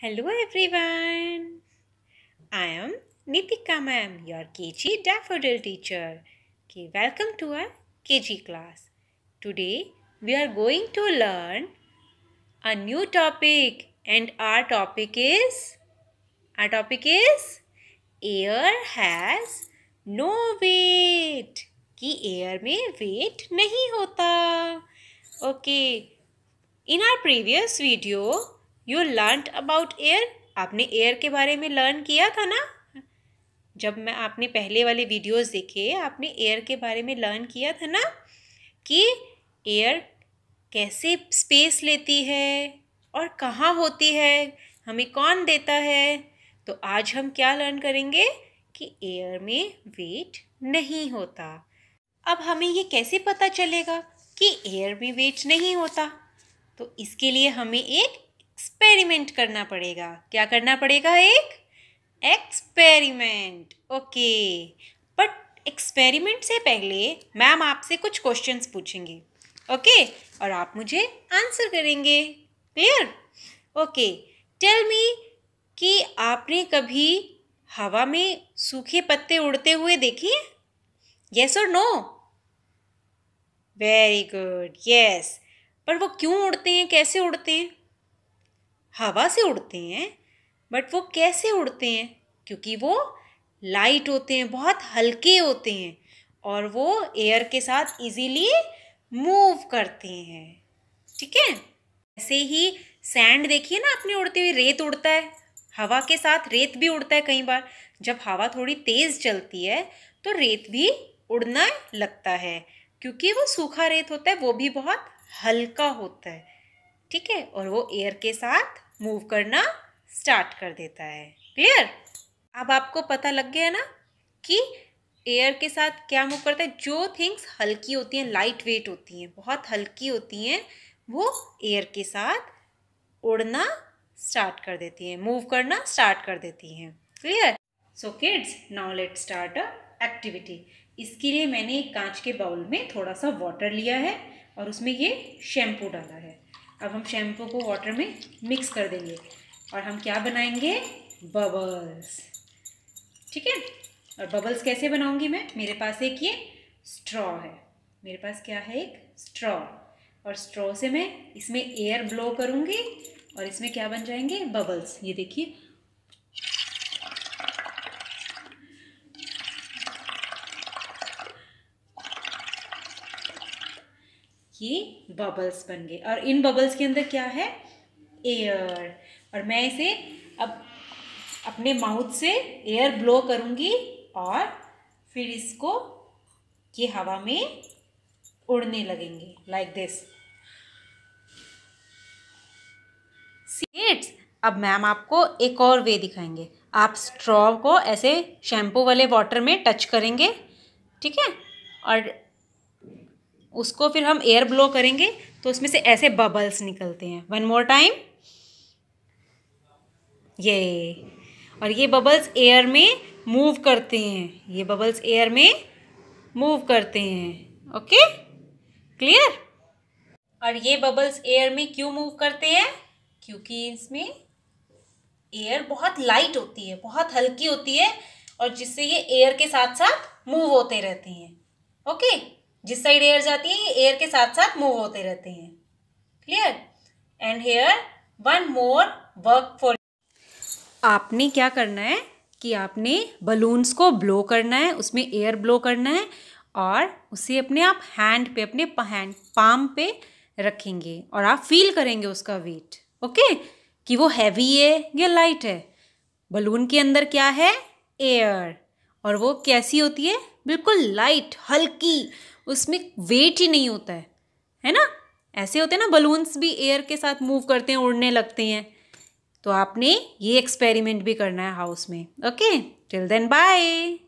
Hello everyone. I am Nitika ma'am, your KG Daffodil teacher. Okay, welcome to our KG class. Today we are going to learn a new topic and our topic is our topic is air has no weight. कि air में weight नहीं होता okay in our previous video you learn about air आपने air के बारे में learn किया था ना जब मैं आपने पहले वाले वीडियोस देखे आपने एयर के बारे में लर्न किया था ना कि एयर कैसे स्पेस लेती है और कहाँ होती है हमें कौन देता है तो आज हम क्या लर्न करेंगे कि एयर में वेट नहीं होता अब हमें ये कैसे पता चलेगा कि एयर में वेट नहीं होता तो इसके लिए हमें एक एक्सपेरिमेंट करना पड़ेगा क्या करना पड़ेगा एक एक्सपेरिमेंट ओके बट एक्सपेरिमेंट से पहले मैम आपसे कुछ क्वेश्चंस पूछेंगे ओके और आप मुझे आंसर करेंगे क्लियर ओके टेल मी कि आपने कभी हवा में सूखे पत्ते उड़ते हुए देखे यस और नो वेरी गुड यस पर वो क्यों उड़ते हैं कैसे उड़ते हैं हवा से उड़ते हैं बट वो कैसे उड़ते हैं क्योंकि वो लाइट होते हैं बहुत हल्के होते हैं और वो एयर के साथ इजीली मूव करते हैं ठीक है ऐसे ही सैंड देखिए ना अपने उड़ते हुए रेत उड़ता है हवा के साथ रेत भी उड़ता है कई बार जब हवा थोड़ी तेज़ चलती है तो रेत भी उड़ना लगता है क्योंकि वो सूखा रेत होता है वो भी बहुत हल्का होता है ठीक है और वो एयर के साथ मूव करना स्टार्ट कर देता है क्लियर अब आपको पता लग गया ना कि एयर के साथ क्या मूव करता है जो थिंग्स हल्की होती हैं लाइट वेट होती हैं बहुत हल्की होती हैं वो एयर के साथ उड़ना स्टार्ट कर देती हैं मूव करना स्टार्ट कर देती हैं clear so kids now let start a activity इसके लिए मैंने एक कांच के बाउल में थोड़ा सा वाटर लिया है और उसमें ये शैम्पू डाला है अब हम शैम्पू को वाटर में मिक्स कर देंगे और हम क्या बनाएंगे बबल्स ठीक है और बबल्स कैसे बनाऊंगी मैं मेरे पास एक ये स्ट्रॉ है मेरे पास क्या है एक स्ट्रॉ और स्ट्रॉ से मैं इसमें एयर ब्लो करूँगी और इसमें क्या बन जाएंगे बबल्स ये देखिए ये बबल्स बन गए और इन बबल्स के अंदर क्या है एयर और मैं इसे अब अपने माउथ से एयर ब्लो करूँगी और फिर इसको ये हवा में उड़ने लगेंगे लाइक दिस सीट्स अब मैम आपको एक और वे दिखाएंगे आप स्ट्रॉ को ऐसे शैम्पू वाले वाटर में टच करेंगे ठीक है और उसको फिर हम एयर ब्लो करेंगे तो उसमें से ऐसे बबल्स निकलते हैं वन मोर टाइम ये और ये बबल्स एयर में मूव करते हैं ये बबल्स एयर में मूव करते हैं ओके क्लियर और ये बबल्स एयर में क्यों मूव करते हैं क्योंकि इसमें एयर बहुत लाइट होती है बहुत हल्की होती है और जिससे ये एयर के साथ साथ मूव होते रहते हैं ओके जिस साइड एयर जाती है एयर के साथ साथ मूव होते रहते हैं clear and here one more work for आपने क्या करना है कि आपने बलून्स को ब्लो करना है उसमें एयर ब्लो करना है और उसे अपने आप हैंड पे अपने हैंड पाम पे रखेंगे और आप फील करेंगे उसका वेट ओके कि वो हैवी है या लाइट है बलून के अंदर क्या है एयर और वो कैसी होती है बिल्कुल लाइट हल्की उसमें वेट ही नहीं होता है है ना ऐसे होते हैं ना बलून्स भी एयर के साथ मूव करते हैं उड़ने लगते हैं तो आपने ये एक्सपेरिमेंट भी करना है हाउस में ओके टिल देन बाय